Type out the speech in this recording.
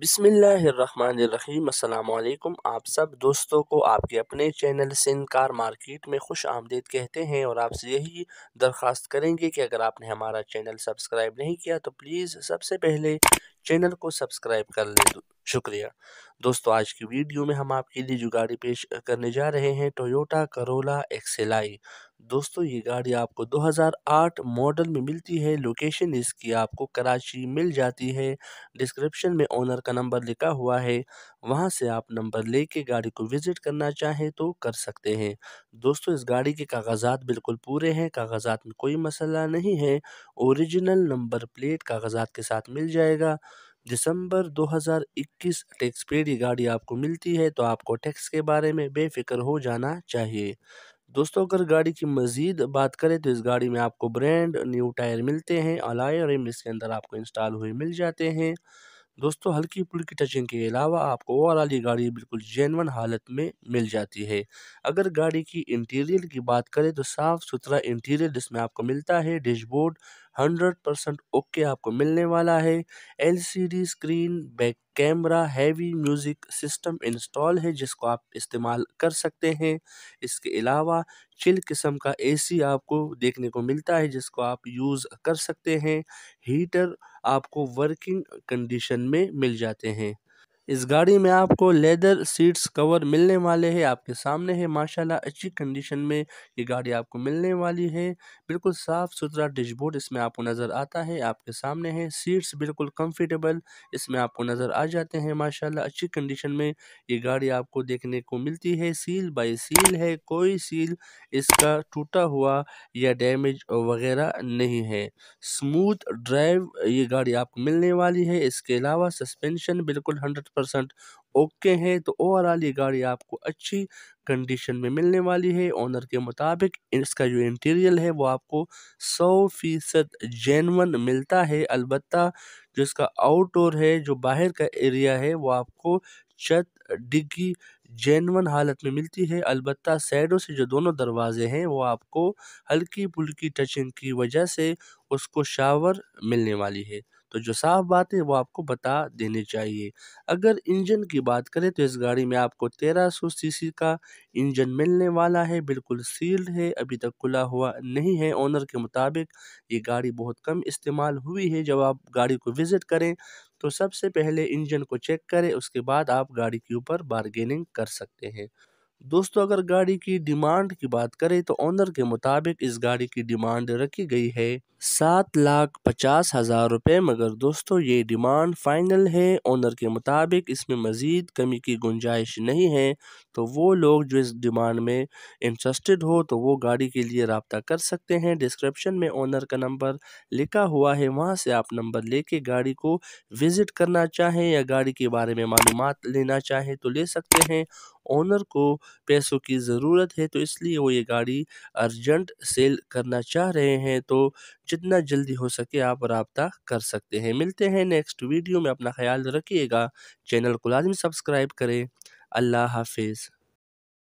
بسم اللہ الرحمن الرحیم السلام علیکم آپ سب دوستوں کو آپ کے اپنے چینل سن کار مارکیٹ میں خوش آمدید کہتے ہیں اور آپ سے یہی درخواست کریں گے کہ اگر آپ نے ہمارا چینل سبسکرائب نہیں کیا تو پلیز سب سے پہلے چینل کو سبسکرائب کر لیں شکریہ دوستو آج کی ویڈیو میں ہم آپ کے لیے جگاڑی پیش کرنے جا رہے ہیں ٹویوٹا کرولا ایکسلائی دوستو یہ گاڑی آپ کو دو ہزار آٹھ ماڈل میں ملتی ہے لوکیشن اس کی آپ کو کراچی مل جاتی ہے ڈسکرپشن میں اونر کا نمبر لکھا ہوا ہے وہاں سے آپ نمبر لے کے گاڑی کو وزٹ کرنا چاہیں تو کر سکتے ہیں دوستو اس گاڑی کے کاغذات بالکل پورے ہیں کاغذات میں کوئی مسئلہ نہیں ہے اوریجنل نمبر پلیٹ کاغذات کے ساتھ مل جائے گا دسمبر دو ہزار اکیس ٹیکس پیڈ یہ گاڑی آپ کو ملتی ہے تو آپ کو ٹیکس کے بارے میں بے فکر ہو جانا چاہیے دوستو اگر گاڑی کی مزید بات کریں تو اس گاڑی میں آپ کو برینڈ نیو ٹائر ملتے ہیں الائر اس کے اندر آپ کو انسٹال ہوئے مل جاتے ہیں دوستو ہلکی پھلکی ٹچنگ کے علاوہ آپ کو اوور والی گاڑی بالکل جینون حالت میں مل جاتی ہے اگر گاڑی کی انٹیریئر کی بات کریں تو صاف ستھرا انٹیریئر جس میں آپ کو ملتا ہے dashboard hundred percent okay آپ کو ملنے والا ہے L C D screen back camera heavy music system install ہے جس کو آپ استعمال کر سکتے ہیں اس کے علاوہ چل قسم کا اے سی آپ کو دیکھنے کو ملتا ہے جس کو آپ یوز کر سکتے ہیں ہیٹر آپ کو ورکنگ کنڈیشن میں مل جاتے ہیں اس گاڑی میں آپ کو لیدر سیٹس کور ملنے والے ہیں آپ کے سامنے ہے ماشاءاللہ اچھی کنڈیشن میں یہ گاڑی آپ کو ملنے والی ہے بالکل صاف ستھرا ڈش بورڈ اس میں آپ کو نظر آتا ہے آپ کے سامنے ہے سیٹس بالکل کمفرٹیبل اس میں آپ کو نظر آ جاتے ہیں ماشاءاللہ اچھی کنڈیشن میں یہ گاڑی آپ کو دیکھنے کو ملتی ہے سیل بائی سیل ہے کوئی سیل اس کا ٹوٹا ہوا یا ڈیمیج وغیرہ نہیں ہے سموت ڈرائیو یہ گاڑی آپ کو ملنے والی ہے اس کے علاوہ سسپینشن بالکل ہنڈر پرسنٹ اوکے ہیں تو اوور یہ گاڑی آپ کو اچھی کنڈیشن میں ملنے والی ہے اونر کے مطابق اس کا جو انٹیریل ہے وہ آپ کو سو فیصد جینون ملتا ہے البتہ جو اس کا آؤٹ ڈور ہے جو باہر کا ایریا ہے وہ آپ کو چت ڈگی جینون حالت میں ملتی ہے البتہ سیڈوں سے جو دونوں دروازے ہیں وہ آپ کو ہلکی پھلکی ٹچنگ کی وجہ سے اس کو شاور ملنے والی ہے تو جو صاف بات ہے وہ آپ کو بتا دینے چاہیے اگر انجن کی بات کریں تو اس گاڑی میں آپ کو تیرہ سو سی سی کا انجن ملنے والا ہے بالکل سیلڈ ہے ابھی تک کھلا ہوا نہیں ہے اونر کے مطابق یہ گاڑی بہت کم استعمال ہوئی ہے جب آپ گاڑی کو وزٹ کریں تو سب سے پہلے انجن کو چیک کریں اس کے بعد آپ گاڑی کے اوپر بارگیننگ کر سکتے ہیں دوستو اگر گاڑی کی ڈیمانڈ کی بات کریں تو اونر کے مطابق اس گاڑی کی ڈیمانڈ رکھی گئی ہے سات لاکھ پچاس ہزار روپے مگر دوستو یہ ڈیمانڈ فائنل ہے اونر کے مطابق اس میں مزید کمی کی گنجائش نہیں ہے تو وہ لوگ جو اس ڈیمانڈ میں انٹرسٹڈ ہو تو وہ گاڑی کے لیے رابطہ کر سکتے ہیں ڈسکرپشن میں آنر کا نمبر لکھا ہوا ہے وہاں سے آپ نمبر لے کے گاڑی کو وزٹ کرنا چاہیں یا گاڑی کے بارے میں معلومات لینا چاہیں تو لے سکتے ہیں اونر کو پیسوں کی ضرورت ہے تو اس لیے وہ یہ گاڑی ارجنٹ سیل کرنا چاہ رہے ہیں تو جتنا جلدی ہو سکے آپ رابطہ کر سکتے ہیں ملتے ہیں نیکسٹ ویڈیو میں اپنا خیال رکھیے گا چینل کو لازم سبسکرائب کریں اللہ حافظ